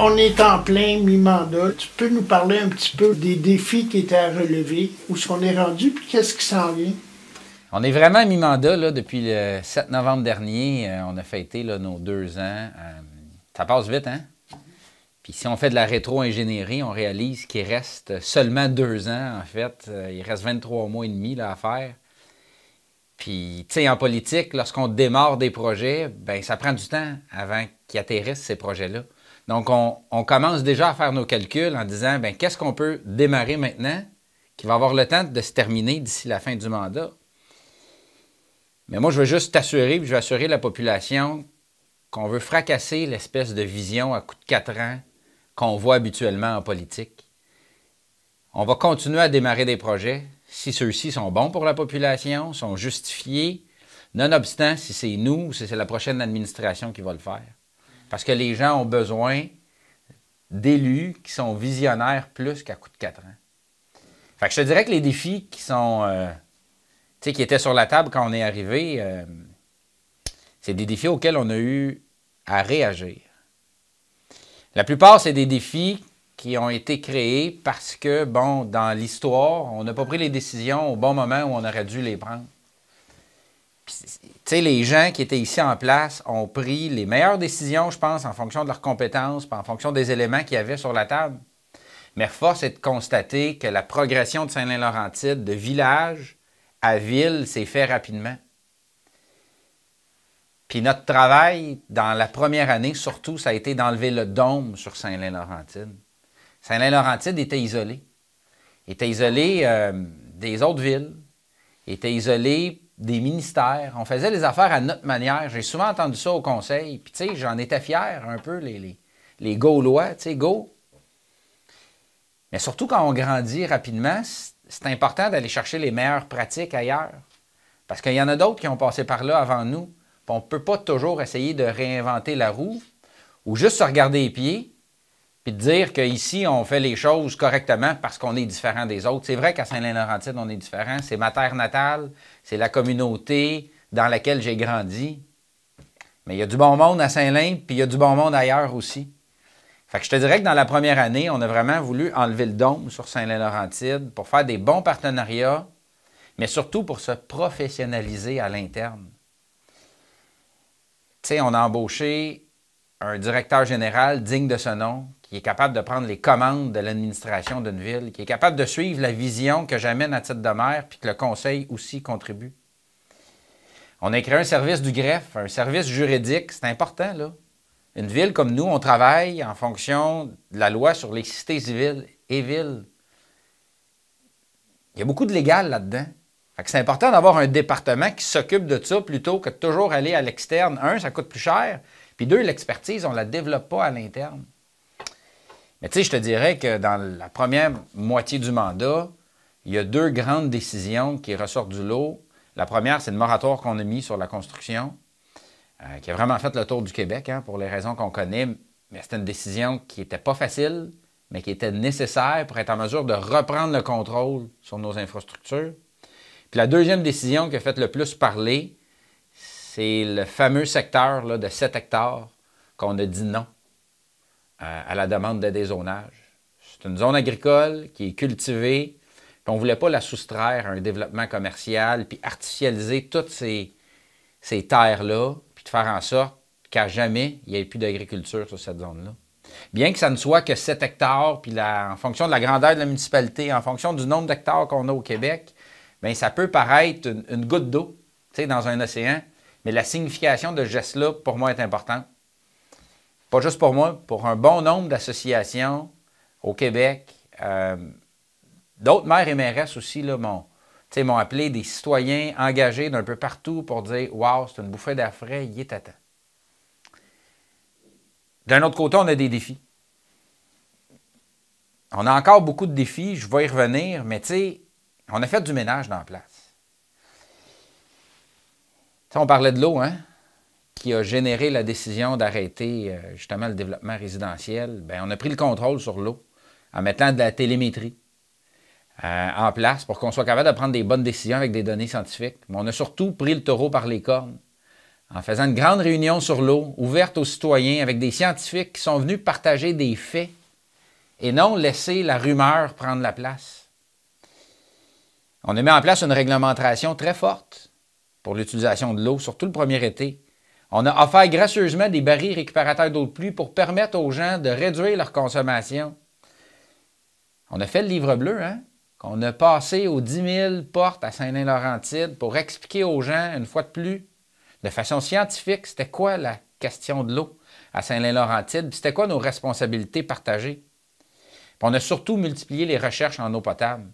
On est en plein mi-mandat. Tu peux nous parler un petit peu des défis qui étaient à relever, où est-ce qu'on est rendu, puis qu'est-ce qui s'en vient? On est vraiment à mi-mandat depuis le 7 novembre dernier. Euh, on a fêté là, nos deux ans. Euh, ça passe vite, hein? Puis si on fait de la rétro-ingénierie, on réalise qu'il reste seulement deux ans, en fait. Euh, il reste 23 mois et demi à faire. Puis, tu sais, en politique, lorsqu'on démarre des projets, ben ça prend du temps avant qu'ils atterrissent, ces projets-là. Donc, on, commence déjà à faire nos calculs en disant, ben, qu'est-ce qu'on peut démarrer maintenant qui va avoir le temps de se terminer d'ici la fin du mandat? Mais moi, je veux juste t'assurer, je veux assurer la population qu'on veut fracasser l'espèce de vision à coup de quatre ans qu'on voit habituellement en politique. On va continuer à démarrer des projets si ceux-ci sont bons pour la population, sont justifiés, nonobstant si c'est nous ou si c'est la prochaine administration qui va le faire. Parce que les gens ont besoin d'élus qui sont visionnaires plus qu'à coup de quatre ans. je te dirais que les défis qui sont. Euh, qui étaient sur la table quand on est arrivé, euh, c'est des défis auxquels on a eu à réagir. La plupart, c'est des défis qui ont été créés parce que, bon, dans l'histoire, on n'a pas pris les décisions au bon moment où on aurait dû les prendre sais, les gens qui étaient ici en place ont pris les meilleures décisions, je pense, en fonction de leurs compétences, en fonction des éléments qu'il y avait sur la table. Mais force est de constater que la progression de Saint-Laurentide de village à ville s'est faite rapidement. Puis notre travail dans la première année, surtout, ça a été d'enlever le dôme sur Saint-Laurentide. Saint-Laurentide était isolé. Il était isolé euh, des autres villes. Il était isolé des ministères. On faisait les affaires à notre manière. J'ai souvent entendu ça au conseil. Puis, tu sais, j'en étais fier un peu, les, les, Gaulois, tu sais, Go. Mais surtout quand on grandit rapidement, c'est important d'aller chercher les meilleures pratiques ailleurs. Parce qu'il y en a d'autres qui ont passé par là avant nous. on ne peut pas toujours essayer de réinventer la roue ou juste se regarder les pieds puis de dire qu'ici, on fait les choses correctement parce qu'on est différent des autres. C'est vrai qu'à Saint-Laurentide, on est différent. C'est ma terre natale c'est la communauté dans laquelle j'ai grandi. Mais il y a du bon monde à saint lin puis il y a du bon monde ailleurs aussi. Fait que je te dirais que dans la première année, on a vraiment voulu enlever le dôme sur Saint-Laurentide pour faire des bons partenariats, mais surtout pour se professionnaliser à l'interne. Tu sais, on a embauché un directeur général digne de ce nom qui est capable de prendre les commandes de l'administration d'une ville, qui est capable de suivre la vision que j'amène à titre de maire, puis que le conseil aussi contribue. On a créé un service du greffe, un service juridique, c'est important, là. Une ville comme nous, on travaille en fonction de la loi sur les cités civiles et villes. Il y a beaucoup de légal là-dedans. c'est important d'avoir un département qui s'occupe de ça plutôt que de toujours aller à l'externe. Un, ça coûte plus cher. Puis deux, l'expertise, on ne la développe pas à l'interne. Mais tu sais, je te dirais que dans la première moitié du mandat, il y a deux grandes décisions qui ressortent du lot. La première, c'est le moratoire qu'on a mis sur la construction, euh, qui a vraiment fait le tour du Québec hein, pour les raisons qu'on connaît. Mais c'était une décision qui n'était pas facile, mais qui était nécessaire pour être en mesure de reprendre le contrôle sur nos infrastructures. Puis la deuxième décision qui a fait le plus parler, c'est le fameux secteur de 7 hectares qu'on a dit non euh, à, la demande de dézonage. C'est une zone agricole qui est cultivée, puis on ne voulait pas la soustraire à un développement commercial, puis artificialiser toutes ces, terres-là, puis de faire en sorte qu'à jamais il n'y ait plus d'agriculture sur cette zone-là. Bien que ça ne soit que 7 hectares, puis en fonction de la grandeur de la municipalité, en fonction du nombre d'hectares qu'on a au Québec, bien, ça peut paraître une, goutte d'eau dans un océan, mais la signification de ce geste-là, pour moi, est importante pas juste pour moi, pour un bon nombre d'associations au Québec. Euh, d'autres maires et mairesses aussi m'ont appelé des citoyens engagés d'un peu partout pour dire Waouh, c'est une bouffée d'air frais, est à temps. D'un autre côté, on a des défis. On a encore beaucoup de défis, je vais y revenir, mais tu sais, on a fait du ménage dans la place. on parlait de l'eau, hein? qui a généré la décision d'arrêter euh, justement le développement résidentiel, bien, on a pris le contrôle sur l'eau en mettant de la télémétrie euh, en place pour qu'on soit capable de prendre des bonnes décisions avec des données scientifiques. Mais on a surtout pris le taureau par les cornes en faisant une grande réunion sur l'eau, ouverte aux citoyens, avec des scientifiques qui sont venus partager des faits et non laisser la rumeur prendre la place. On a mis en place une réglementation très forte pour l'utilisation de l'eau, surtout le premier été. On a offert gracieusement des barils récupérateurs d'eau de pluie pour permettre aux gens de réduire leur consommation. On a fait le livre bleu, hein? qu'on a passé aux 10 000 portes à Saint-Laurentide pour expliquer aux gens, une fois de plus, de façon scientifique, c'était quoi la question de l'eau à Saint-Laurentide, c'était quoi nos responsabilités partagées. on a surtout multiplié les recherches en eau potable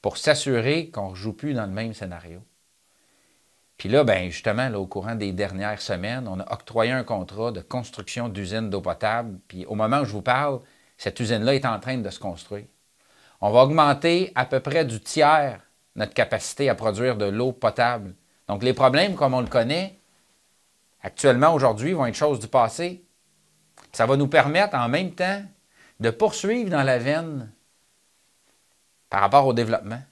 pour s'assurer qu'on ne joue plus dans le même scénario. Puis là, ben, justement, au courant des dernières semaines, on a octroyé un contrat de construction d'usine d'eau potable. Puis au moment où je vous parle, cette usine-là est en train de se construire. On va augmenter à peu près du tiers notre capacité à produire de l'eau potable. Donc les problèmes, comme on le connaît, actuellement, aujourd'hui, vont être choses du passé. Ça va nous permettre en même temps de poursuivre dans la veine par rapport au développement,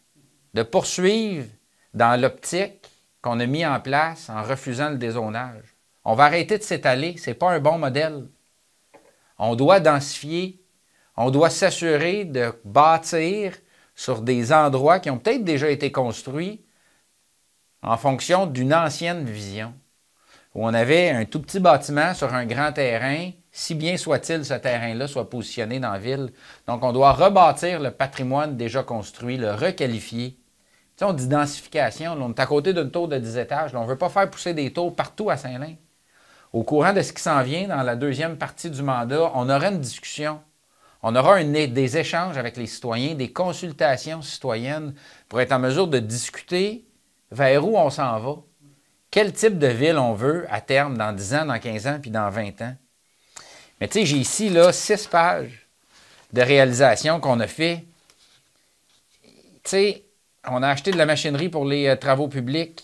de poursuivre dans l'optique qu'on a mis en place en refusant le dézonage. On va arrêter de s'étaler, ce n'est pas un bon modèle. On doit densifier, on doit s'assurer de bâtir sur des endroits qui ont peut-être déjà été construits en fonction d'une ancienne vision, où on avait un tout petit bâtiment sur un grand terrain, si bien soit-il ce terrain-là soit positionné dans la ville. Donc on doit rebâtir le patrimoine déjà construit, le requalifier on dit densification. on est à côté d'une tour de 10 étages. on ne veut pas faire pousser des tours partout à Saint-Lin. Au courant de ce qui s'en vient dans la deuxième partie du mandat, on aura une discussion. On aura des échanges avec les citoyens, des consultations citoyennes pour être en mesure de discuter vers où on s'en va, quel type de ville on veut à terme dans 10 ans, dans 15 ans, puis dans 20 ans. Mais tu sais, j'ai ici, là, six pages de réalisations qu'on a fait. Tu sais, on a acheté de la machinerie pour les euh, travaux publics.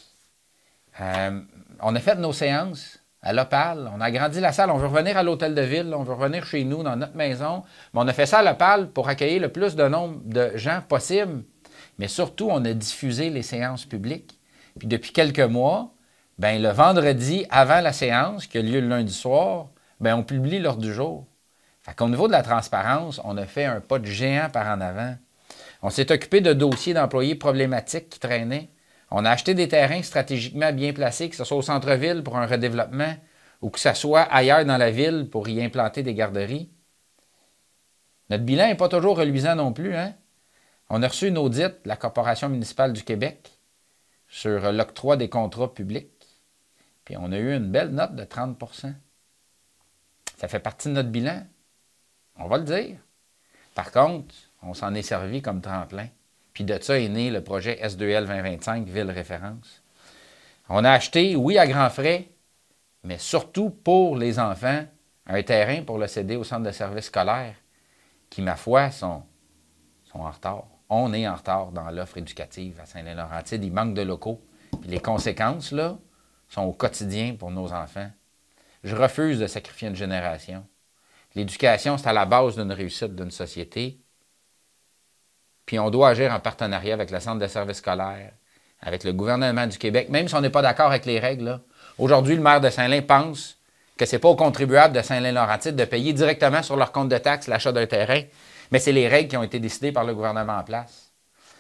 Euh, on a fait nos séances à l'Opal. On a agrandi la salle. On veut revenir à l'hôtel de ville. On veut revenir chez nous, dans notre maison. Mais on a fait ça à L'Opal pour accueillir le plus de nombre de gens possible. Mais surtout, on a diffusé les séances publiques. Puis depuis quelques mois, ben, le vendredi avant la séance, qui a lieu le lundi soir, ben, on publie l'heure du jour. Fait qu'au niveau de la transparence, on a fait un pas de géant par en avant. On s'est occupé de dossiers d'employés problématiques qui traînaient. On a acheté des terrains stratégiquement bien placés, que ce soit au centre-ville pour un redéveloppement ou que ce soit ailleurs dans la ville pour y implanter des garderies. Notre bilan n'est pas toujours reluisant non plus. Hein? On a reçu une audite de la Corporation municipale du Québec sur l'octroi des contrats publics. Puis on a eu une belle note de 30 Ça fait partie de notre bilan. On va le dire. Par contre, on s'en est servi comme tremplin. Puis de ça est né le projet S2L 2025, Ville Référence. On a acheté, oui, à grands frais, mais surtout pour les enfants, un terrain pour le céder au centre de services scolaires qui, ma foi, sont, sont en retard. On est en retard dans l'offre éducative à Saint-Laurentide. Il manque de locaux. Puis les conséquences, là, sont au quotidien pour nos enfants. Je refuse de sacrifier une génération. L'éducation, c'est à la base d'une réussite d'une société. Puis on doit agir en partenariat avec le Centre de services scolaires, avec le gouvernement du Québec, même si on n'est pas d'accord avec les règles. Aujourd'hui, le maire de Saint-Lin pense que ce n'est pas aux contribuables de Saint-Lin-Laurentide de payer directement sur leur compte de taxes l'achat d'un terrain, mais c'est les règles qui ont été décidées par le gouvernement en place.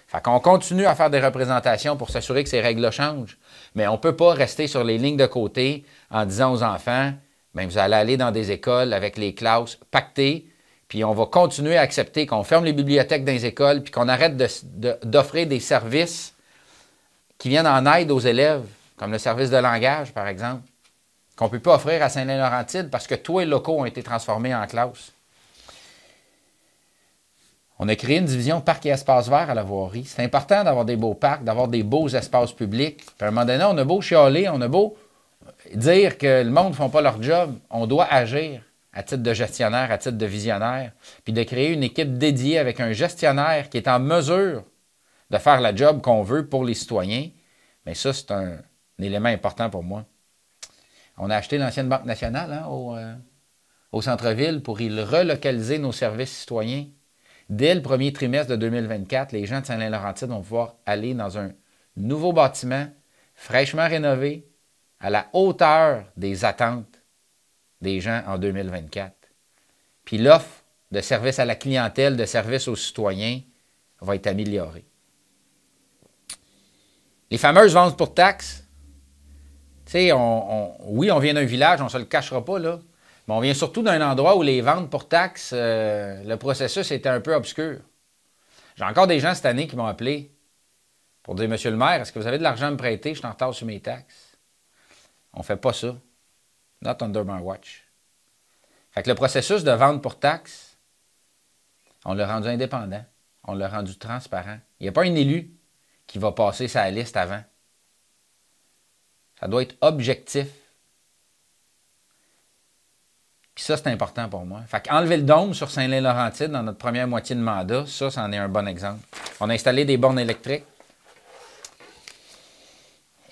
Fait qu'on continue à faire des représentations pour s'assurer que ces règles-là changent, mais on ne peut pas rester sur les lignes de côté en disant aux enfants, bien, vous allez aller dans des écoles avec les classes pactées, puis on va continuer à accepter qu'on ferme les bibliothèques dans les écoles, puis qu'on arrête d'offrir des services qui viennent en aide aux élèves, comme le service de langage, par exemple, qu'on ne peut pas offrir à Saint-Laurentide parce que tous les locaux ont été transformés en classe. On a créé une division parc et espaces verts à la voirie. C'est important d'avoir des beaux parcs, d'avoir des beaux espaces publics. Puis à un moment donné, on a beau chialer, on a beau dire que le monde ne font pas leur job, on doit agir à titre de gestionnaire, à titre de visionnaire, puis de créer une équipe dédiée avec un gestionnaire qui est en mesure de faire la job qu'on veut pour les citoyens, mais ça, c'est un, élément important pour moi. On a acheté l'ancienne Banque nationale hein, euh, au, centre-ville pour y relocaliser nos services citoyens. Dès le premier trimestre de 2024, les gens de Saint-Laurentide vont pouvoir aller dans un nouveau bâtiment fraîchement rénové à la hauteur des attentes des gens en 2024. Puis l'offre de service à la clientèle, de service aux citoyens va être améliorée. Les fameuses ventes pour taxes, tu sais, oui, on vient d'un village, on ne se le cachera pas, là, mais on vient surtout d'un endroit où les ventes pour taxes, euh, le processus était un peu obscur. J'ai encore des gens cette année qui m'ont appelé pour dire Monsieur le maire, est-ce que vous avez de l'argent à me prêter Je t'entends en sur mes taxes. On ne fait pas ça not under my watch. Fait que le processus de vente pour taxes, on l'a rendu indépendant, on l'a rendu transparent. Il n'y a pas un élu qui va passer sa liste avant. Ça doit être objectif. Puis ça, c'est important pour moi. Fait qu'enlever le dôme sur Saint-Lé-Laurentide dans notre première moitié de mandat, ça, c'en est un bon exemple. On a installé des bornes électriques.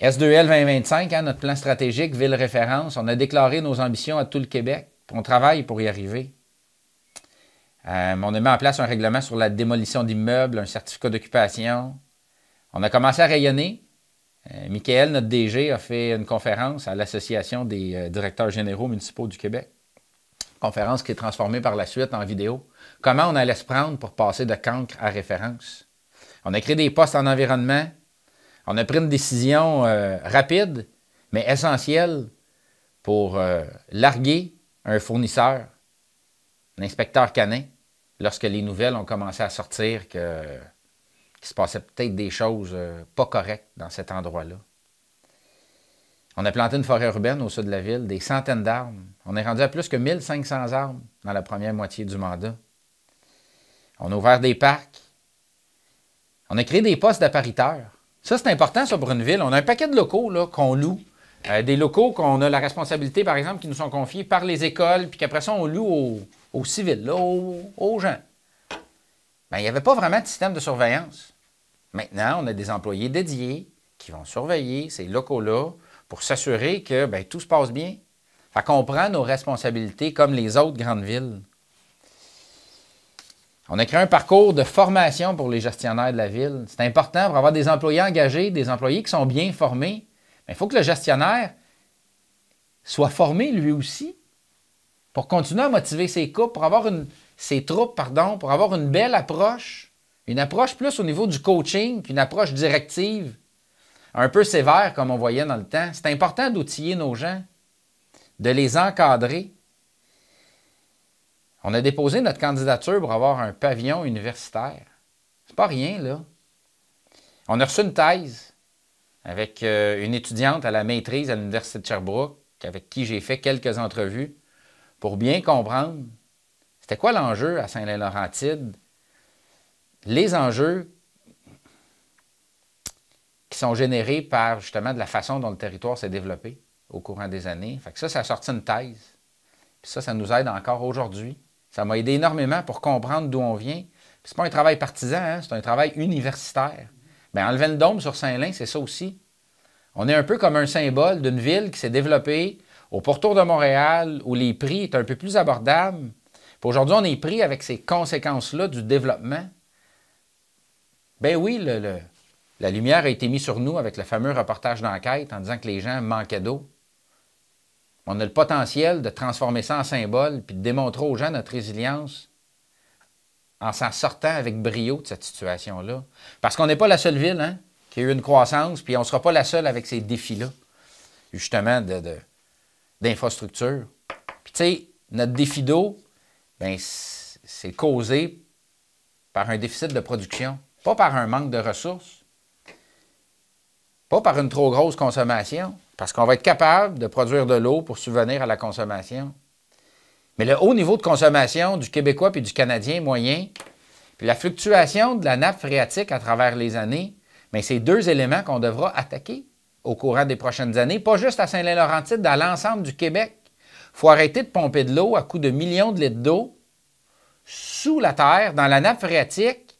S2L 2025, hein, notre plan stratégique, ville référence, on a déclaré nos ambitions à tout le Québec, on travaille pour y arriver. Euh, on a mis en place un règlement sur la démolition d'immeubles, un certificat d'occupation. On a commencé à rayonner. Euh, Michael, notre DG, a fait une conférence à l'Association des euh, directeurs généraux municipaux du Québec. Conférence qui est transformée par la suite en vidéo. Comment on allait se prendre pour passer de cancre à référence. On a créé des postes en environnement, on a pris une décision euh, rapide, mais essentielle pour euh, larguer un fournisseur, un inspecteur canin, lorsque les nouvelles ont commencé à sortir qu'il se passait peut-être des choses euh, pas correctes dans cet endroit-là. On a planté une forêt urbaine au sud de la ville, des centaines d'arbres. On est rendu à plus que 1500 arbres dans la première moitié du mandat. On a ouvert des parcs. On a créé des postes d'appariteurs ça, c'est important, ça, pour une ville. On a un paquet de locaux qu'on loue. Euh, des locaux qu'on a la responsabilité, par exemple, qui nous sont confiés par les écoles, puis qu'après ça, on loue aux, civils, aux, gens. Bien, il n'y avait pas vraiment de système de surveillance. Maintenant, on a des employés dédiés qui vont surveiller ces locaux-là pour s'assurer que ben, tout se passe bien. Fait qu'on prend nos responsabilités comme les autres grandes villes. On a créé un parcours de formation pour les gestionnaires de la ville. C'est important pour avoir des employés engagés, des employés qui sont bien formés. Mais il faut que le gestionnaire soit formé lui aussi pour continuer à motiver ses couples, pour avoir une, ses troupes, pardon, pour avoir une belle approche, une approche plus au niveau du coaching qu'une approche directive, un peu sévère comme on voyait dans le temps. C'est important d'outiller nos gens, de les encadrer. On a déposé notre candidature pour avoir un pavillon universitaire. C'est pas rien, là. On a reçu une thèse avec euh, une étudiante à la maîtrise à l'Université de Sherbrooke, avec qui j'ai fait quelques entrevues, pour bien comprendre c'était quoi l'enjeu à Saint-Laurentide, les enjeux qui sont générés par justement de la façon dont le territoire s'est développé au courant des années. Fait ça, ça a sorti une thèse. ça, ça nous aide encore aujourd'hui ça m'a aidé énormément pour comprendre d'où on vient. Ce n'est pas un travail partisan, hein, c'est un travail universitaire. mais ben, enlever le dôme sur Saint-Lin, c'est ça aussi. On est un peu comme un symbole d'une ville qui s'est développée au pourtour de Montréal, où les prix étaient un peu plus abordables. aujourd'hui, on est pris avec ces conséquences-là du développement. Ben oui, la lumière a été mise sur nous avec le fameux reportage d'enquête en disant que les gens manquaient d'eau. On a le potentiel de transformer ça en symbole puis de démontrer aux gens notre résilience en s'en sortant avec brio de cette situation-là. Parce qu'on n'est pas la seule ville hein, qui a eu une croissance, puis on ne sera pas la seule avec ces défis-là, justement, d'infrastructure. puis, tu sais, notre défi d'eau, ben, c'est causé par un déficit de production, pas par un manque de ressources, pas par une trop grosse consommation. Parce qu'on va être capable de produire de l'eau pour subvenir à la consommation. Mais le haut niveau de consommation du Québécois puis du Canadien moyen, puis la fluctuation de la nappe phréatique à travers les années, mais c'est deux éléments qu'on devra attaquer au courant des prochaines années, pas juste à Saint-Laurentide, dans l'ensemble du Québec. Il faut arrêter de pomper de l'eau à coups de millions de litres d'eau sous la terre, dans la nappe phréatique,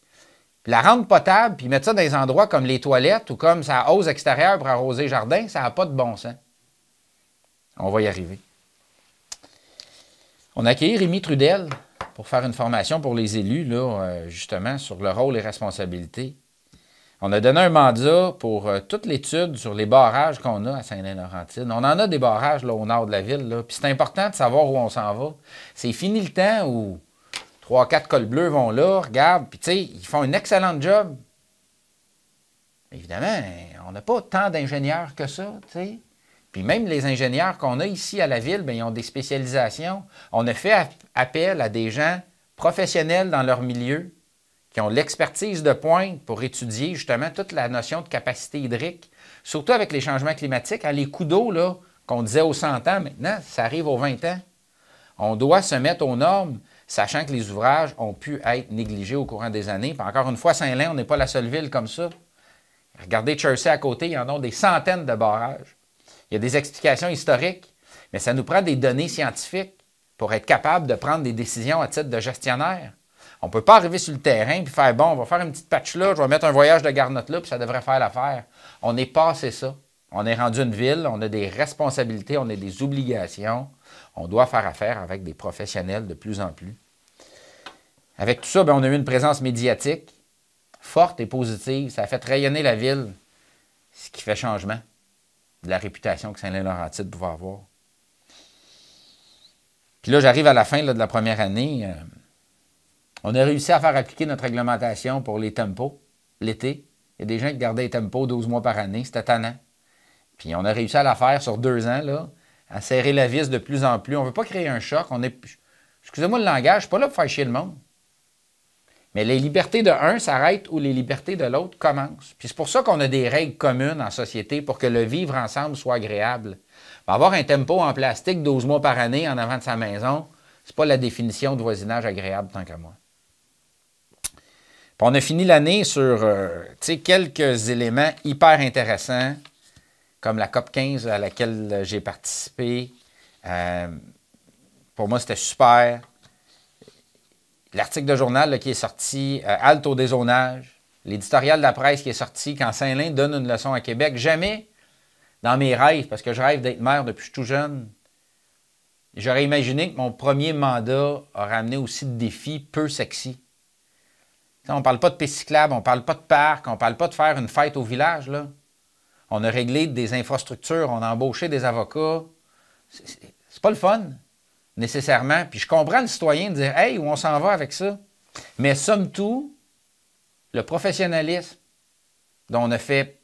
puis la rendre potable, puis mettre ça dans des endroits comme les toilettes ou comme sa hausse extérieure pour arroser le jardin, ça n'a pas de bon sens. On va y arriver. On a accueilli Rémi Trudel pour faire une formation pour les élus, euh, justement, sur le rôle et responsabilités. On a donné un mandat pour euh, toute l'étude sur les barrages qu'on a à Saint-Laurentine. On en a des barrages là, au nord de la ville, puis c'est important de savoir où on s'en va. C'est fini le temps où trois, quatre cols bleus vont là, regardent, puis tu sais, ils font un excellent job. Évidemment, on n'a pas tant d'ingénieurs que ça, tu sais. Puis même les ingénieurs qu'on a ici à la ville, bien, ils ont des spécialisations. On a fait appel à des gens professionnels dans leur milieu qui ont l'expertise de pointe pour étudier justement toute la notion de capacité hydrique, surtout avec les changements climatiques. Hein, les coups d'eau qu'on disait aux 100 ans, maintenant, ça arrive aux 20 ans. On doit se mettre aux normes sachant que les ouvrages ont pu être négligés au courant des années. encore une fois, Saint-Lin, on n'est pas la seule ville comme ça. Regardez Chersey à côté, il y en a des centaines de barrages. Il y a des explications historiques, mais ça nous prend des données scientifiques pour être capable de prendre des décisions à titre de gestionnaire. On ne peut pas arriver sur le terrain et faire bon, on va faire une petite patch là, je vais mettre un voyage de garnotte là, puis ça devrait faire l'affaire. On est passé ça. On est rendu une ville, on a des responsabilités, on a des obligations on doit faire affaire avec des professionnels de plus en plus. Avec tout ça, ben, on a eu une présence médiatique forte et positive. Ça a fait rayonner la ville, ce qui fait changement de la réputation que Saint-Laurentide pouvait avoir. Puis là, j'arrive à la fin de la première année. Euh, on a réussi à faire appliquer notre réglementation pour les tempos l'été. Il y a des gens qui gardaient les tempos 12 mois par année. C'était tannant. Puis on a réussi à la faire sur deux ans. Là à serrer la vis de plus en plus. On ne veut pas créer un choc. On est, excusez-moi le langage, je ne suis pas là pour faire chier le monde. Mais les libertés de un s'arrêtent où les libertés de l'autre commencent. Puis c'est pour ça qu'on a des règles communes en société pour que le vivre ensemble soit agréable. Avoir un tempo en plastique 12 mois par année en avant de sa maison, c'est pas la définition de voisinage agréable tant qu'à moi. on a fini l'année sur euh, quelques éléments hyper intéressants comme la COP 15 à laquelle euh, j'ai participé, euh, pour moi, c'était super. L'article de journal qui est sorti, euh, Halte au dézonage, l'éditorial de la presse qui est sorti, quand Saint-Lin donne une leçon à Québec, jamais dans mes rêves, parce que je rêve d'être maire depuis je suis tout jeune, j'aurais imaginé que mon premier mandat aurait amené aussi de défis peu sexy. on ne parle pas de pisciclable, on ne parle pas de parc, on ne parle pas de faire une fête au village, là on a réglé des infrastructures, on a embauché des avocats. C'est pas le fun, nécessairement. Puis je comprends le citoyen de dire Hey, où on s'en va avec ça? Mais somme tout, le professionnalisme dont on a fait,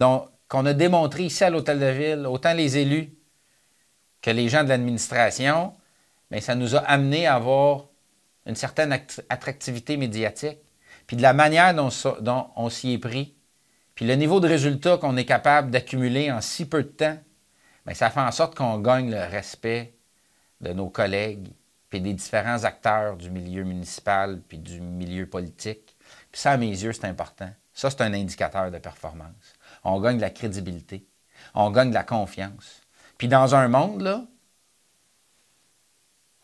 qu'on a démontré ici à l'Hôtel de Ville, autant les élus que les gens de l'administration, mais ça nous a amené à avoir une certaine attractivité médiatique. Puis de la manière dont on s'y est pris, le niveau de résultat qu'on est capable d'accumuler en si peu de temps, bien, ça fait en sorte qu'on gagne le respect de nos collègues, puis des différents acteurs du milieu municipal, puis du milieu politique. Puis ça, à mes yeux, c'est important. Ça, c'est un indicateur de performance. On gagne de la crédibilité. On gagne de la confiance. Puis dans un monde, là,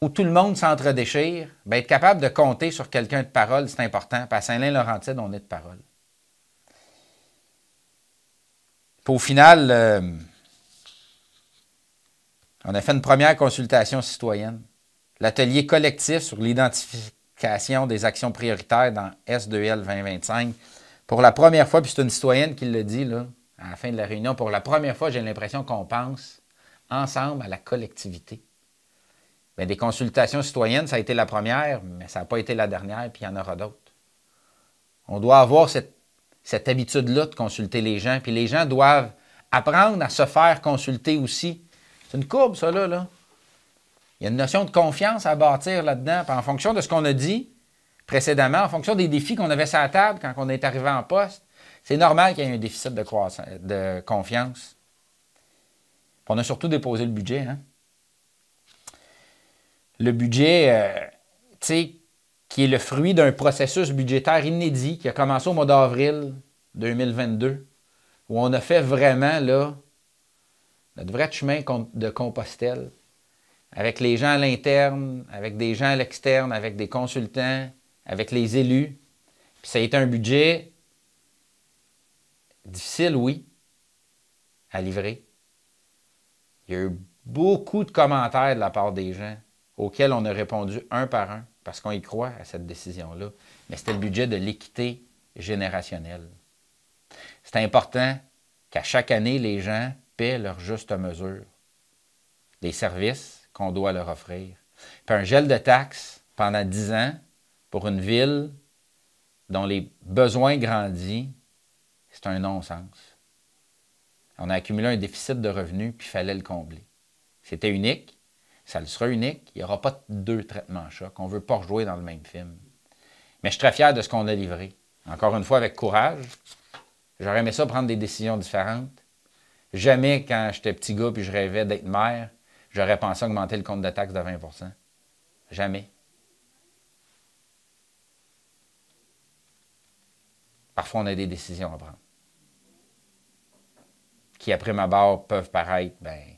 où tout le monde s'entre-déchire, bien, être capable de compter sur quelqu'un de parole, c'est important. Puis à Saint-Lin-Laurentide, on est de parole. au final, euh, on a fait une première consultation citoyenne. L'atelier collectif sur l'identification des actions prioritaires dans S2L 2025. Pour la première fois, puis c'est une citoyenne qui le dit, là, à la fin de la réunion, pour la première fois, j'ai l'impression qu'on pense ensemble à la collectivité. Bien, des consultations citoyennes, ça a été la première, mais ça n'a pas été la dernière, puis il y en aura d'autres. On doit avoir cette cette habitude-là de consulter les gens. Puis les gens doivent apprendre à se faire consulter aussi. C'est une courbe, ça, là. Il y a une notion de confiance à bâtir là-dedans. en fonction de ce qu'on a dit précédemment, en fonction des défis qu'on avait sur la table quand on est arrivé en poste, c'est normal qu'il y ait un déficit de, de confiance. on a surtout déposé le budget. Hein? Le budget, euh, tu sais, qui est le fruit d'un processus budgétaire inédit qui a commencé au mois d'avril 2022, où on a fait vraiment là, notre vrai chemin de Compostelle, avec les gens à l'interne, avec des gens à l'externe, avec des consultants, avec les élus. ça a été un budget difficile, oui, à livrer. Il y a eu beaucoup de commentaires de la part des gens auxquels on a répondu un par un parce qu'on y croit à cette décision-là, mais c'était le budget de l'équité générationnelle. C'est important qu'à chaque année, les gens paient leur juste mesure des services qu'on doit leur offrir. Puis un gel de taxes pendant 10 ans pour une ville dont les besoins grandissent, c'est un non-sens. On a accumulé un déficit de revenus, puis il fallait le combler. C'était unique, ça le sera unique. Il n'y aura pas deux traitements choc. On ne veut pas rejouer dans le même film. Mais je suis très fier de ce qu'on a livré. Encore une fois, avec courage. J'aurais aimé ça prendre des décisions différentes. Jamais, quand j'étais petit gars et je rêvais d'être maire, j'aurais pensé augmenter le compte de taxes de 20 Jamais. Parfois, on a des décisions à prendre. Qui, après ma barre, peuvent paraître, ben,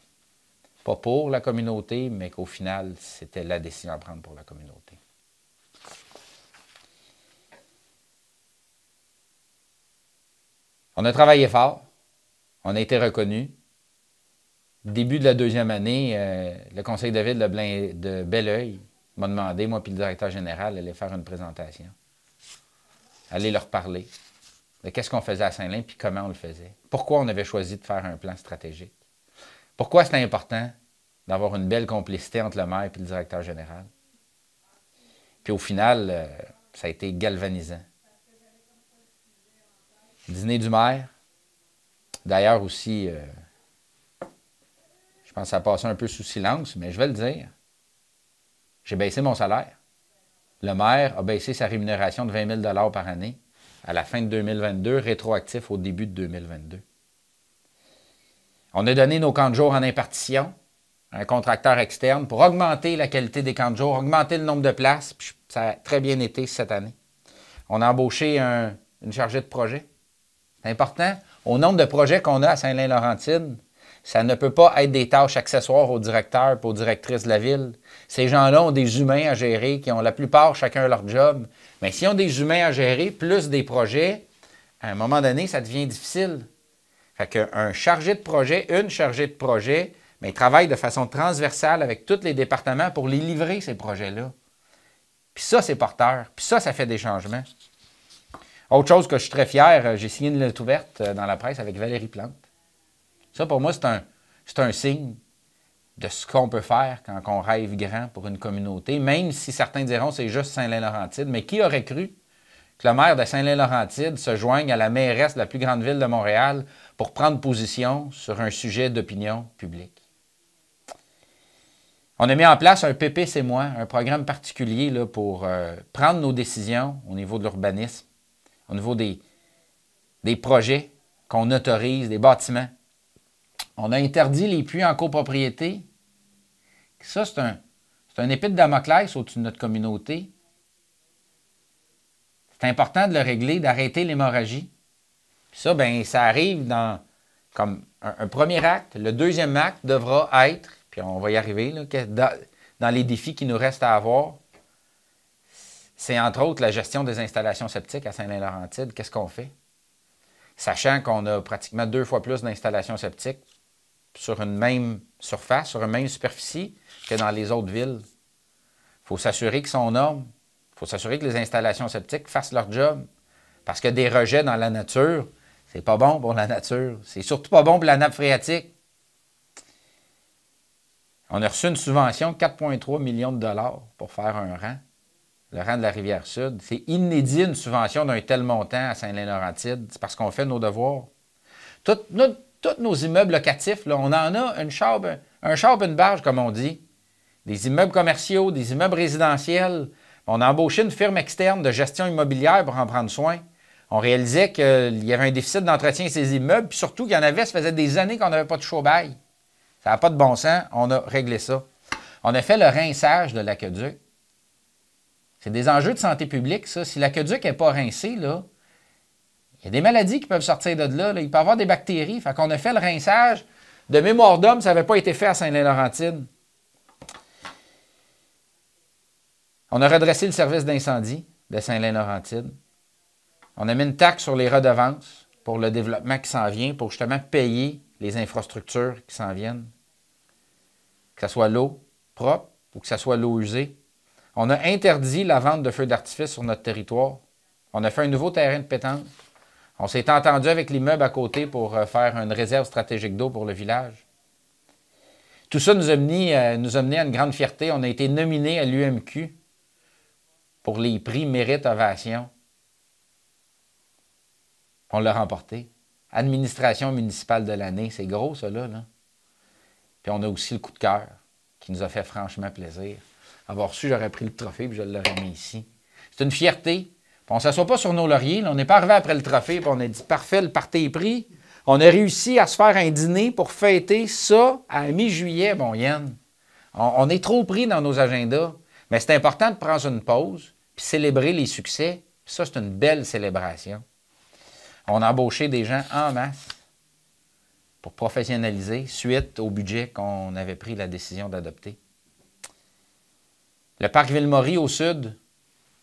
pas pour la communauté, mais qu'au final, c'était la décision à prendre pour la communauté. On a travaillé fort, on a été reconnu. Début de la deuxième année, euh, le conseil de ville de, Blain, m'a demandé, moi puis le directeur général, d'aller faire une présentation, aller leur parler de qu'est-ce qu'on faisait à Saint-Lin puis comment on le faisait, pourquoi on avait choisi de faire un plan stratégique, pourquoi c'était important d'avoir une belle complicité entre le maire et le directeur général. Puis au final, euh, ça a été galvanisant. Dîner du maire. D'ailleurs aussi, euh, je pense que ça a passé un peu sous silence, mais je vais le dire. J'ai baissé mon salaire. Le maire a baissé sa rémunération de 20 000 par année à la fin de 2022, rétroactif au début de 2022. On a donné nos camps de jour en impartition un contracteur externe pour augmenter la qualité des camps de jour, augmenter le nombre de places. Puis ça a très bien été cette année. On a embauché une chargée de projet. C'est important. Au nombre de projets qu'on a à saint lin laurentine ça ne peut pas être des tâches accessoires aux directeurs et aux directrices de la ville. Ces gens-là ont des humains à gérer qui ont la plupart chacun leur job. Mais s'ils ont des humains à gérer plus des projets, à un moment donné, ça devient difficile. Fait qu'un chargé de projet, une chargée de projet, mais ils travaillent de façon transversale avec tous les départements pour les livrer, ces projets-là. Puis ça, c'est porteur. Puis ça, ça fait des changements. Autre chose que je suis très fier, euh, j'ai signé une lettre ouverte euh, dans la presse avec Valérie Plante. Ça, pour moi, c'est un, signe de ce qu'on peut faire quand on rêve grand pour une communauté, même si certains diront que c'est juste Saint-Laurentide. Mais qui aurait cru que le maire de Saint-Laurentide se joigne à la mairesse de la plus grande ville de Montréal pour prendre position sur un sujet d'opinion publique? On a mis en place un PP, c'est moi, un programme particulier pour euh, prendre nos décisions au niveau de l'urbanisme, au niveau des, des projets qu'on autorise, des bâtiments. On a interdit les puits en copropriété. Ça, c'est un, c'est épée de Damoclès au-dessus de notre communauté. C'est important de le régler, d'arrêter l'hémorragie. ça, ben, ça arrive dans comme un premier acte. Le deuxième acte devra être puis on va y arriver, dans, les défis qui nous restent à avoir, c'est entre autres la gestion des installations sceptiques à Saint-Laurentide. Qu'est-ce qu'on fait? Sachant qu'on a pratiquement deux fois plus d'installations sceptiques sur une même surface, sur une même superficie que dans les autres villes. Il faut s'assurer que son homme, Il faut s'assurer que les installations sceptiques fassent leur job. Parce que des rejets dans la nature, c'est pas bon pour la nature. C'est surtout pas bon pour la nappe phréatique. On a reçu une subvention de 4,3 millions de dollars pour faire un rang, le rang de la rivière Sud. C'est inédit une subvention d'un tel montant à saint laurentide C'est parce qu'on fait nos devoirs. Tous nos, immeubles locatifs, là, on en a une un charp une barge, comme on dit. Des immeubles commerciaux, des immeubles résidentiels. On a embauché une firme externe de gestion immobilière pour en prendre soin. On réalisait qu'il y avait un déficit d'entretien de ces immeubles, puis surtout qu'il y en avait, ça faisait des années qu'on n'avait pas de chaud ça n'a pas de bon sens. On a réglé ça. On a fait le rinçage de l'aqueduc. C'est des enjeux de santé publique, ça. Si l'aqueduc n'est pas rincé, là, il y a des maladies qui peuvent sortir de là. Il peut y avoir des bactéries. Fait qu'on a fait le rinçage. De mémoire d'homme, ça n'avait pas été fait à Saint-Laurentine. On a redressé le service d'incendie de Saint-Laurentine. On a mis une taxe sur les redevances pour le développement qui s'en vient, pour justement payer les infrastructures qui s'en viennent, que ce soit l'eau propre ou que ce soit l'eau usée. On a interdit la vente de feux d'artifice sur notre territoire. On a fait un nouveau terrain de pétanque. On s'est entendu avec l'immeuble à côté pour euh, faire une réserve stratégique d'eau pour le village. Tout ça nous a, euh, mené, nous à une grande fierté. On a été nominé à l'UMQ pour les prix Mérite Ovation. On l'a remporté. Administration municipale de l'année, c'est gros, ça, là, Puis on a aussi le coup de cœur qui nous a fait franchement plaisir. Avoir su, j'aurais pris le trophée puis je l'aurais mis ici. C'est une fierté. on ne s'assoit pas sur nos lauriers. On n'est pas arrivé après le trophée puis on a dit parfait, le parti est pris. On a réussi à se faire un dîner pour fêter ça à mi-juillet, Bon Yann. On, est trop pris dans nos agendas. Mais c'est important de prendre une pause puis célébrer les succès. ça, c'est une belle célébration. On a embauché des gens en masse pour professionnaliser suite au budget qu'on avait pris la décision d'adopter. Le parc ville maurie au sud,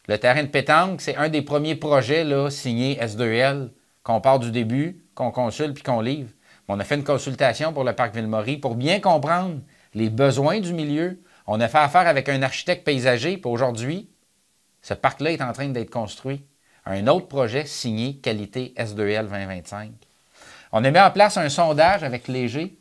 le terrain de pétanque, c'est un des premiers projets là, signés S2L qu'on part du début, qu'on consulte puis qu'on livre. On a fait une consultation pour le parc ville maurie pour bien comprendre les besoins du milieu. On a fait affaire avec un architecte paysager, Pour aujourd'hui, ce parc-là est en train d'être construit un autre projet signé Qualité S2L 2025. On a mis en place un sondage avec Léger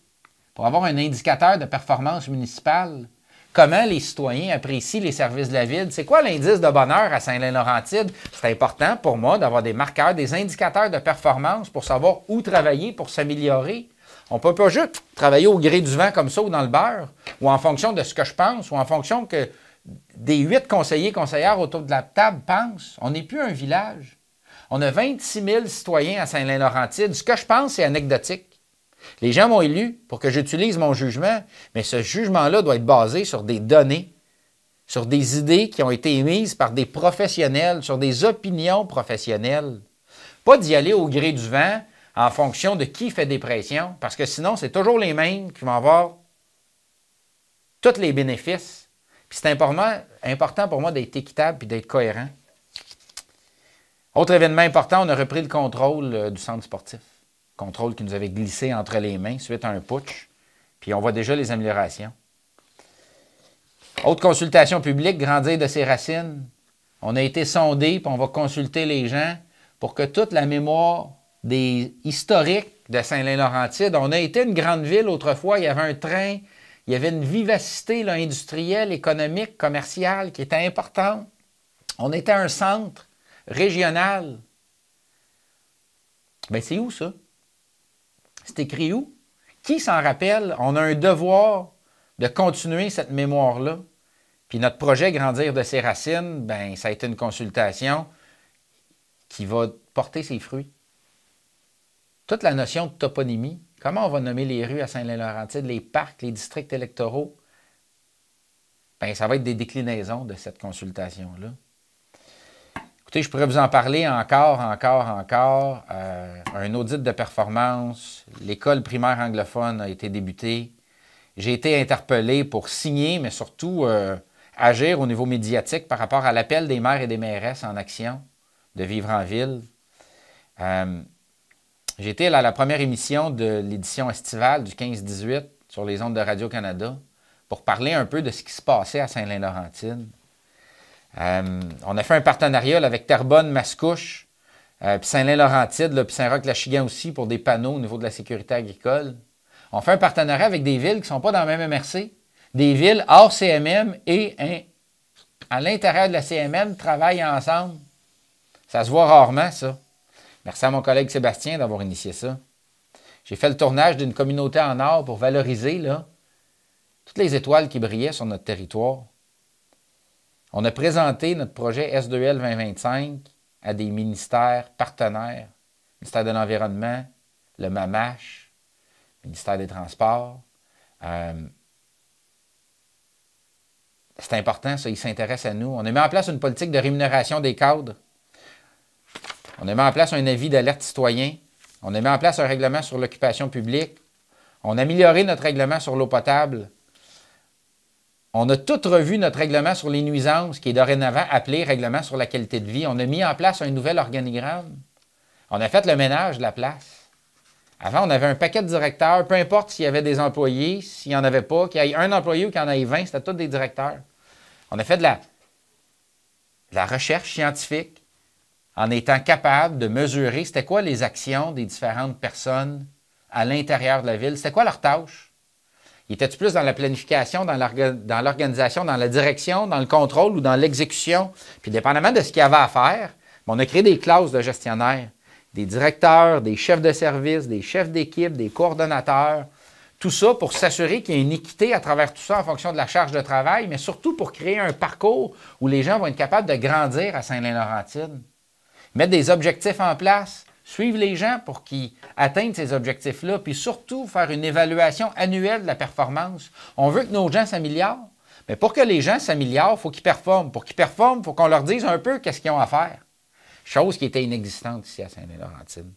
pour avoir un indicateur de performance municipale. Comment les citoyens apprécient les services de la ville? C'est quoi l'indice de bonheur à Saint-Laurentide? C'est important pour moi d'avoir des marqueurs, des indicateurs de performance pour savoir où travailler pour s'améliorer. On peut pas juste travailler au gré du vent comme ça ou dans le beurre, ou en fonction de ce que je pense, ou en fonction que des huit conseillers conseillères autour de la table pensent. On n'est plus un village. On a 26 000 citoyens à Saint-Laurentide. Ce que je pense, c'est anecdotique. Les gens m'ont élu pour que j'utilise mon jugement, mais ce jugement-là doit être basé sur des données, sur des idées qui ont été émises par des professionnels, sur des opinions professionnelles. Pas d'y aller au gré du vent en fonction de qui fait des pressions, parce que sinon, c'est toujours les mêmes qui vont avoir tous les bénéfices puis c'est important, important pour moi d'être équitable et d'être cohérent. Autre événement important, on a repris le contrôle euh, du centre sportif. Contrôle qui nous avait glissé entre les mains suite à un putsch. Puis on voit déjà les améliorations. Autre consultation publique, grandir de ses racines. On a été sondé, puis on va consulter les gens pour que toute la mémoire des historiques de Saint-Laurentide, on a été une grande ville autrefois, il y avait un train il y avait une vivacité industrielle, économique, commerciale qui était importante. On était un centre régional. Bien, c'est où ça? C'est écrit où? Qui s'en rappelle? On a un devoir de continuer cette mémoire-là. Puis notre projet Grandir de ses racines, ben, ça a été une consultation qui va porter ses fruits. Toute la notion de toponymie, Comment on va nommer les rues à Saint-Laurentide, les parcs, les districts électoraux? Bien, ça va être des déclinaisons de cette consultation-là. Écoutez, je pourrais vous en parler encore, encore, encore. Euh, un audit de performance. L'école primaire anglophone a été débutée. J'ai été interpellé pour signer, mais surtout euh, agir au niveau médiatique par rapport à l'appel des maires et des mairesses en action de vivre en ville. Euh, J'étais à la première émission de l'édition estivale du 15-18 sur les ondes de Radio-Canada pour parler un peu de ce qui se passait à Saint-Lin-Laurentine. Euh, on a fait un partenariat avec Terrebonne, Mascouche, euh, puis Saint-Lin-Laurentide, puis Saint-Roch-Lachigan aussi pour des panneaux au niveau de la sécurité agricole. On fait un partenariat avec des villes qui ne sont pas dans le même MRC, des villes hors CMM et à l'intérieur de la CMM travaillent ensemble. Ça se voit rarement, ça. Merci à mon collègue Sébastien d'avoir initié ça. J'ai fait le tournage d'une communauté en or pour valoriser là, toutes les étoiles qui brillaient sur notre territoire. On a présenté notre projet S2L 2025 à des ministères partenaires, le ministère de l'Environnement, le MAMACH, ministère des Transports. Euh, c'est important, ça, ils s'intéressent à nous. On a mis en place une politique de rémunération des cadres on a mis en place un avis d'alerte citoyen. On a mis en place un règlement sur l'occupation publique. On a amélioré notre règlement sur l'eau potable. On a tout revu notre règlement sur les nuisances, qui est dorénavant appelé règlement sur la qualité de vie. On a mis en place un nouvel organigramme. On a fait le ménage de la place. Avant, on avait un paquet de directeurs, peu importe s'il y avait des employés, s'il n'y en avait pas, qu'il y ait un employé ou qu'il y en ait 20, c'était tous des directeurs. On a fait de la, de la recherche scientifique en étant capable de mesurer c'était quoi les actions des différentes personnes à l'intérieur de la ville, c'était quoi leur tâche. étais tu plus dans la planification, dans l'organisation, dans, la direction, dans le contrôle ou dans l'exécution? Puis dépendamment de ce qu'il y avait à faire, ben, on a créé des classes de gestionnaires, des directeurs, des chefs de service, des chefs d'équipe, des coordonnateurs, tout ça pour s'assurer qu'il y a une équité à travers tout ça en fonction de la charge de travail, mais surtout pour créer un parcours où les gens vont être capables de grandir à Saint-Laurentine mettre des objectifs en place, suivre les gens pour qu'ils atteignent ces objectifs-là, puis surtout faire une évaluation annuelle de la performance. On veut que nos gens s'améliorent, mais pour que les gens s'améliorent, il faut qu'ils performent. Pour qu'ils performent, il faut qu'on leur dise un peu qu'est-ce qu'ils ont à faire. Chose qui était inexistante ici à Saint-Laurentine.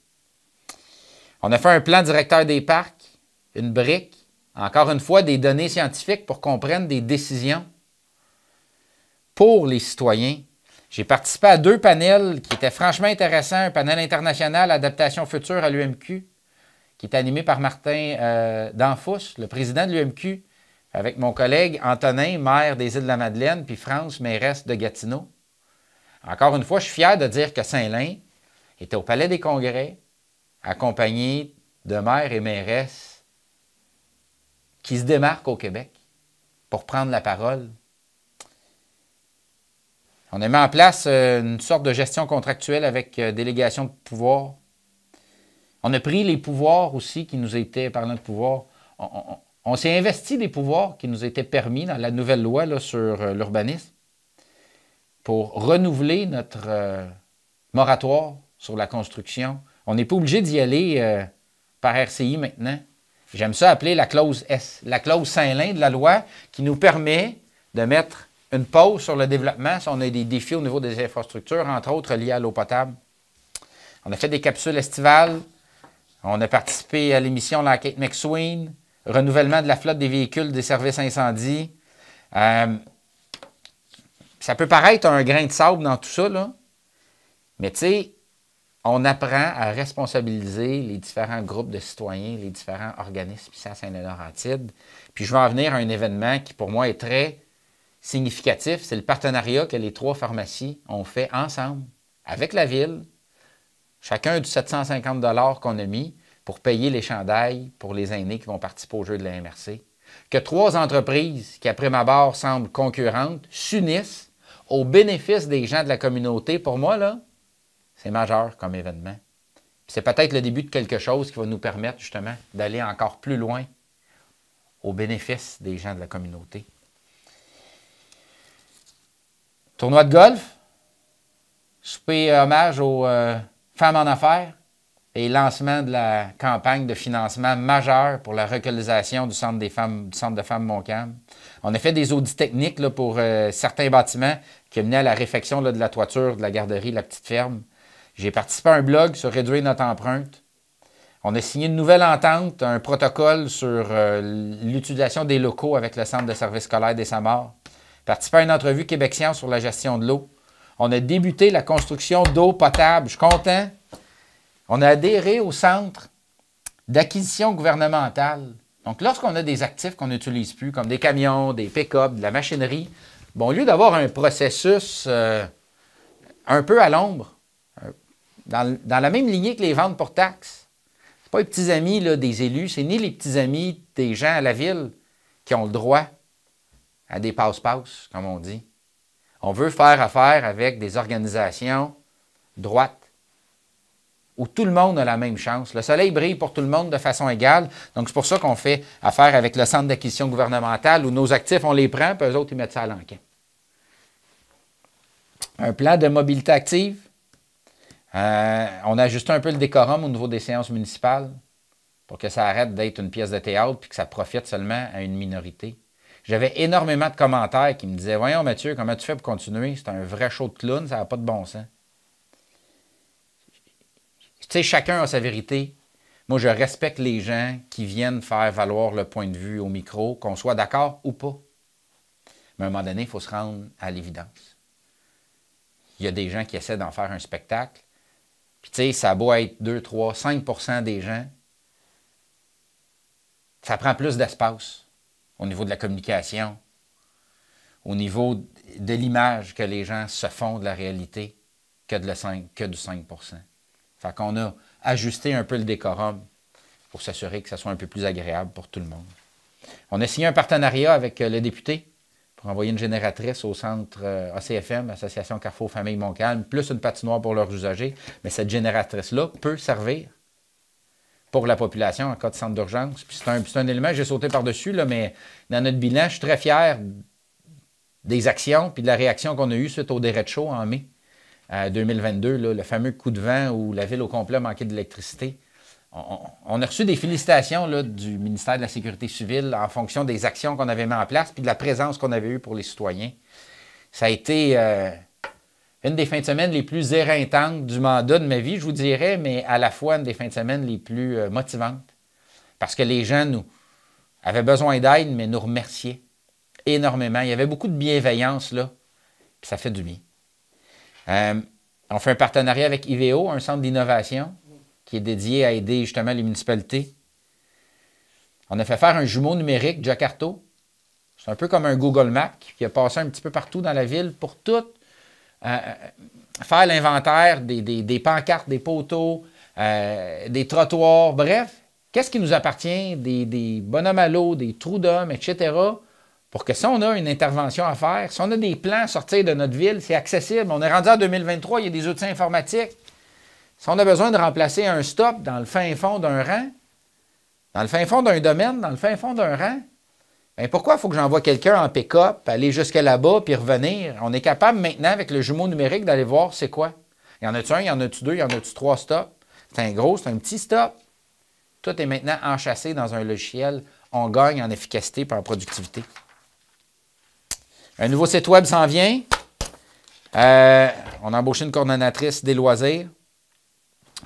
On a fait un plan directeur des parcs, une brique, encore une fois des données scientifiques pour qu'on prenne des décisions pour les citoyens j'ai participé à deux panels qui étaient franchement intéressants. Un panel international Adaptation future à l'UMQ, qui est animé par Martin euh, Danfous, le président de l'UMQ, avec mon collègue Antonin, maire des Îles-de-la-Madeleine, puis France, mairesse de Gatineau. Encore une fois, je suis fier de dire que Saint-Lin était au Palais des Congrès, accompagné de maires et mairesse qui se démarquent au Québec pour prendre la parole on a mis en place euh, une sorte de gestion contractuelle avec euh, délégation de pouvoir. On a pris les pouvoirs aussi qui nous étaient, par notre pouvoir, on, s'est investi des pouvoirs qui nous étaient permis dans la nouvelle loi sur euh, l'urbanisme pour renouveler notre moratoire sur la construction. On n'est pas obligé d'y aller par RCI maintenant. J'aime ça appeler la clause S, la clause Saint-Lin de la loi qui nous permet de mettre une pause sur le développement si on a des défis au niveau des infrastructures, entre autres liés à l'eau potable. On a fait des capsules estivales. On a participé à l'émission L'enquête McSween, renouvellement de la flotte des véhicules des services incendies. Euh, ça peut paraître un grain de sable dans tout ça, là, mais tu sais, on apprend à responsabiliser les différents groupes de citoyens, les différents organismes ici à Saint-Laurentide. Puis je vais en venir à un événement qui, pour moi, est très significatif, c'est le partenariat que les trois pharmacies ont fait ensemble, avec la ville, chacun du 750 qu'on a mis pour payer les chandails pour les aînés qui vont participer au jeu de la MRC. Que trois entreprises qui, après ma barre, semblent concurrentes, s'unissent au bénéfice des gens de la communauté, pour moi, là, c'est majeur comme événement. C'est peut-être le début de quelque chose qui va nous permettre justement d'aller encore plus loin au bénéfice des gens de la communauté. Tournoi de golf, souper hommage aux euh, femmes en affaires et lancement de la campagne de financement majeure pour la relocalisation du Centre, des femmes, de femmes Montcalm. On a fait des audits techniques pour euh, certains bâtiments qui menaient à la réfection de la toiture, de la garderie, de la petite ferme. J'ai participé à un blog sur réduire notre empreinte. On a signé une nouvelle entente, un protocole sur euh, l'utilisation des locaux avec le Centre de services scolaires des Samars participé à une entrevue Québec sur la gestion de l'eau. On a débuté la construction d'eau potable. Je suis content. On a adhéré au centre d'acquisition gouvernementale. Donc, lorsqu'on a des actifs qu'on n'utilise plus, comme des camions, des pick-up, de la machinerie, bon, au lieu d'avoir un processus euh, un peu à l'ombre, euh, dans, la même lignée que les ventes pour taxes, ce pas les petits amis des élus, c'est ni les petits amis des gens à la ville qui ont le droit à des passe-passe, comme on dit. On veut faire affaire avec des organisations droites où tout le monde a la même chance. Le soleil brille pour tout le monde de façon égale. Donc, c'est pour ça qu'on fait affaire avec le centre d'acquisition gouvernementale où nos actifs, on les prend, puis eux autres, ils mettent ça à l'enquête. Un plan de mobilité active. Euh, on a ajusté un peu le décorum au niveau des séances municipales pour que ça arrête d'être une pièce de théâtre puis que ça profite seulement à une minorité. J'avais énormément de commentaires qui me disaient Voyons, Mathieu, comment tu fais pour continuer C'est un vrai show de clown, ça n'a pas de bon sens. Tu sais, chacun a sa vérité. Moi, je respecte les gens qui viennent faire valoir le point de vue au micro, qu'on soit d'accord ou pas. Mais à un moment donné, il faut se rendre à l'évidence. Il y a des gens qui essaient d'en faire un spectacle. Puis, tu sais, ça beau être 2, 3, 5 des gens. Ça prend plus d'espace au niveau de la communication, au niveau de l'image que les gens se font de la réalité que, de le 5, que du 5 Fait qu'on a ajusté un peu le décorum pour s'assurer que ça soit un peu plus agréable pour tout le monde. On a signé un partenariat avec euh, les députés pour envoyer une génératrice au centre euh, ACFM, Association Carrefour Famille Montcalm, plus une patinoire pour leurs usagers. Mais cette génératrice-là peut servir pour la population en cas de centre d'urgence. Puis c'est un, élément j'ai sauté par-dessus, là, mais dans notre bilan, je suis très fier des actions puis de la réaction qu'on a eue suite au chaud en mai 2022, euh, le fameux coup de vent où la ville au complet manquait d'électricité. On, a reçu des félicitations du ministère de la Sécurité civile en fonction des actions qu'on avait mises en place puis de la présence qu'on avait eue pour les citoyens. Ça a été... Euh, une des fins de semaine les plus éreintantes du mandat de ma vie, je vous dirais, mais à la fois une des fins de semaine les plus euh, motivantes. Parce que les gens nous avaient besoin d'aide, mais nous remerciaient énormément. Il y avait beaucoup de bienveillance là. Puis ça fait du bien. Euh, on fait un partenariat avec IVO, un centre d'innovation qui est dédié à aider justement les municipalités. On a fait faire un jumeau numérique, Jacarto. C'est un peu comme un Google Map qui a passé un petit peu partout dans la ville pour toutes euh, euh, faire l'inventaire des, pancartes, des poteaux, euh, des trottoirs, bref, qu'est-ce qui nous appartient, des, des bonhommes à l'eau, des trous d'hommes, etc., pour que si on a une intervention à faire, si on a des plans à sortir de notre ville, c'est accessible. On est rendu en 2023, il y a des outils informatiques. Si on a besoin de remplacer un stop dans le fin fond d'un rang, dans le fin fond d'un domaine, dans le fin fond d'un rang, pourquoi il faut que j'envoie quelqu'un en pick-up, aller jusqu'à là-bas, puis revenir? On est capable maintenant, avec le jumeau numérique, d'aller voir c'est quoi. Il y en a-tu un, il y en a-tu deux, il y en a-tu trois stops? C'est un gros, c'est un petit stop. Tout est maintenant enchassé dans un logiciel. On gagne en efficacité et en productivité. Un nouveau site web s'en vient. Euh, on a embauché une coordonnatrice des loisirs.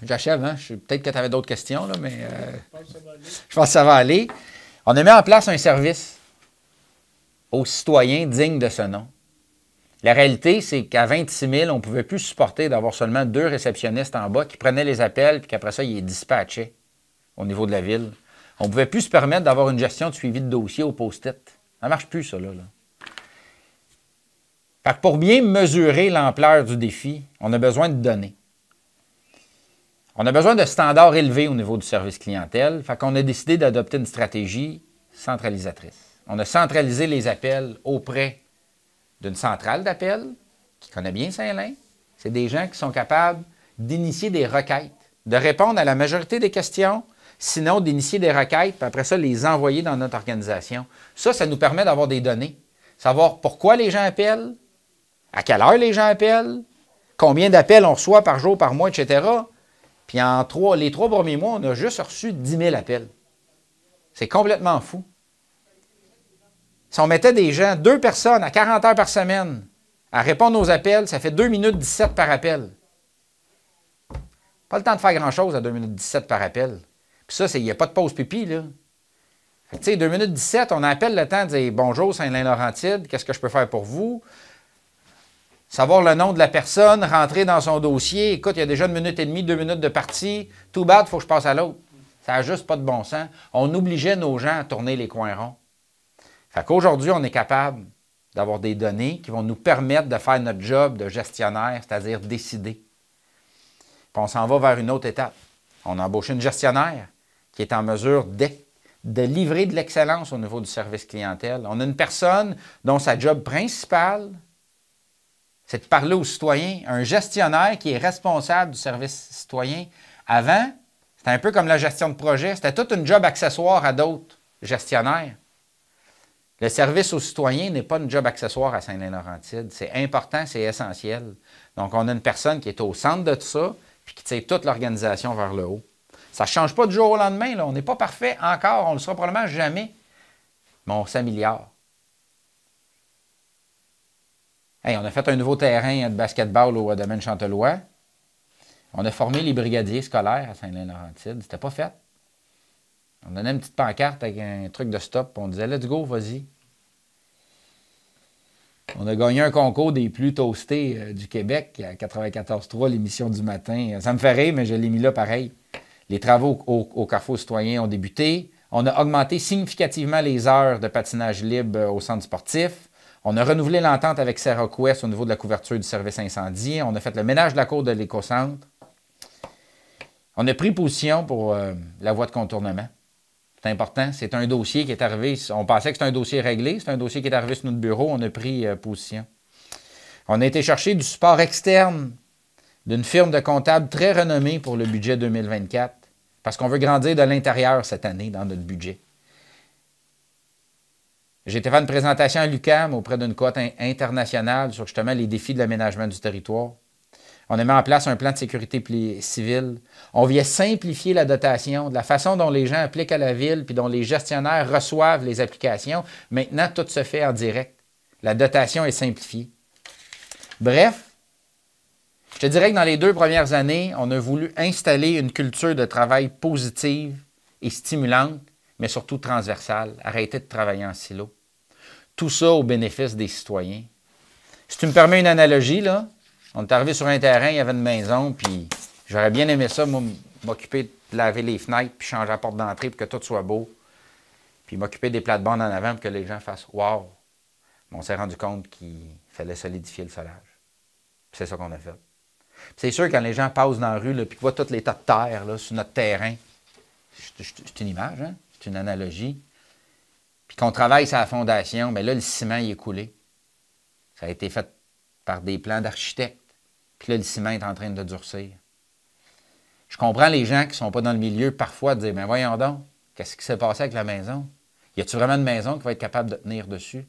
J'achève, hein? Peut-être que tu avais d'autres questions, là, mais euh, je pense que ça va aller. On a mis en place un service aux citoyens dignes de ce nom. La réalité, c'est qu'à 26 000, on ne pouvait plus supporter d'avoir seulement deux réceptionnistes en bas qui prenaient les appels puis qu'après ça, ils les dispatchaient au niveau de la ville. On ne pouvait plus se permettre d'avoir une gestion de suivi de dossiers au post-it. Ça ne marche plus, ça, là. pour bien mesurer l'ampleur du défi, on a besoin de données. On a besoin de standards élevés au niveau du service clientèle. Fait qu'on a décidé d'adopter une stratégie centralisatrice on a centralisé les appels auprès d'une centrale d'appels qui connaît bien Saint-Lin. C'est des gens qui sont capables d'initier des requêtes, de répondre à la majorité des questions, sinon d'initier des requêtes, puis après ça, les envoyer dans notre organisation. Ça, ça nous permet d'avoir des données, savoir pourquoi les gens appellent, à quelle heure les gens appellent, combien d'appels on reçoit par jour, par mois, etc. Puis en les trois premiers mois, on a juste reçu 10 000 appels. C'est complètement fou. Si on mettait des gens, deux personnes à 40 heures par semaine, à répondre aux appels, ça fait 2 minutes 17 par appel. Pas le temps de faire grand-chose à 2 minutes 17 par appel. Puis ça, il n'y a pas de pause pipi, là. Tu sais, 2 minutes 17, on appelle le temps de dire Bonjour Saint-Lin-Laurentide, qu'est-ce que je peux faire pour vous? Savoir le nom de la personne, rentrer dans son dossier. Écoute, il y a déjà une minute et demie, deux minutes de partie. Tout bad, il faut que je passe à l'autre. Ça n'a juste pas de bon sens. On obligeait nos gens à tourner les coins ronds. Fait qu'aujourd'hui, on est capable d'avoir des données qui vont nous permettre de faire notre job de gestionnaire, c'est-à-dire décider. on s'en va vers une autre étape. On embauche une gestionnaire qui est en mesure de, de livrer de l'excellence au niveau du service clientèle. On a une personne dont sa job principale, c'est de parler aux citoyens, un gestionnaire qui est responsable du service citoyen. Avant, c'était un peu comme la gestion de projet, c'était toute une job accessoire à d'autres gestionnaires. Le service aux citoyens n'est pas une job accessoire à Saint-Laurentide. C'est important, c'est essentiel. Donc, on a une personne qui est au centre de tout ça, puis qui tire toute l'organisation vers le haut. Ça ne change pas du jour au lendemain. On n'est pas parfait encore. On ne le sera probablement jamais. Mais on s'améliore. on a fait un nouveau terrain de basketball au domaine Chantelois. On a formé les brigadiers scolaires à Saint-Laurentide. C'était pas fait. On donnait une petite pancarte avec un truc de stop. On disait, let's go, vas-y. On a gagné un concours des plus toastés euh, du Québec à 94.3, l'émission du matin. Ça me fait rire, mais je l'ai mis là pareil. Les travaux au, Carrefour citoyen ont débuté. On a augmenté significativement les heures de patinage libre euh, au centre sportif. On a renouvelé l'entente avec Sarah Quest au niveau de la couverture du service incendie. On a fait le ménage de la cour de l'éco-centre. On a pris position pour euh, la voie de contournement. C'est important. C'est un dossier qui est arrivé. On pensait que c'était un dossier réglé. C'est un dossier qui est arrivé sur notre bureau. On a pris euh, position. On a été chercher du support externe d'une firme de comptables très renommée pour le budget 2024 parce qu'on veut grandir de l'intérieur cette année dans notre budget. J'ai été faire une présentation à l'UCAM auprès d'une cote internationale sur justement les défis de l'aménagement du territoire. On a mis en place un plan de sécurité civile. On vient simplifier la dotation de la façon dont les gens appliquent à la ville puis dont les gestionnaires reçoivent les applications. Maintenant, tout se fait en direct. La dotation est simplifiée. Bref, je te dirais que dans les deux premières années, on a voulu installer une culture de travail positive et stimulante, mais surtout transversale. Arrêter de travailler en silo. Tout ça au bénéfice des citoyens. Si tu me permets une analogie, là, on est arrivé sur un terrain, il y avait une maison, puis j'aurais bien aimé ça, m'occuper de laver les fenêtres, puis changer la porte d'entrée pour que tout soit beau, puis m'occuper des plates-bandes en avant pour que les gens fassent Wow! Mais on s'est rendu compte qu'il fallait solidifier le solage. C'est ça qu'on a fait. C'est sûr, quand les gens passent dans la rue, puis voient tous les tas de terre sur notre terrain, c'est une image, hein? c'est une analogie. Puis qu'on travaille sur la fondation, mais là, le ciment il est coulé. Ça a été fait par des plans d'architectes. Puis le ciment est en train de durcir. Je comprends les gens qui ne sont pas dans le milieu parfois de dire Mais voyons donc, qu'est-ce qui s'est passé avec la maison Y a-t-il vraiment une maison qui va être capable de tenir dessus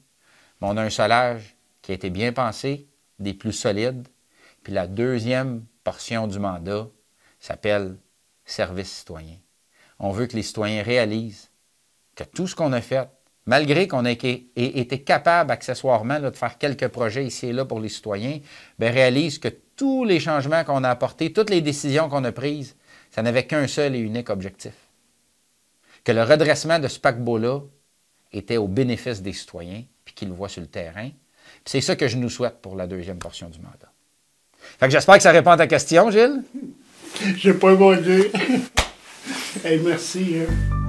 Mais on a un solage qui a été bien pensé, des plus solides. Puis la deuxième portion du mandat s'appelle service citoyen. On veut que les citoyens réalisent que tout ce qu'on a fait, malgré qu'on ait été capable accessoirement de faire quelques projets ici et là pour les citoyens, bien, réalisent que tous les changements qu'on a apportés, toutes les décisions qu'on a prises, ça n'avait qu'un seul et unique objectif. Que le redressement de ce paquebot-là était au bénéfice des citoyens, puis qu'ils le voient sur le terrain. C'est ça que je nous souhaite pour la deuxième portion du mandat. j'espère que ça répond à ta question, Gilles. J'ai pas bon merci. Hein.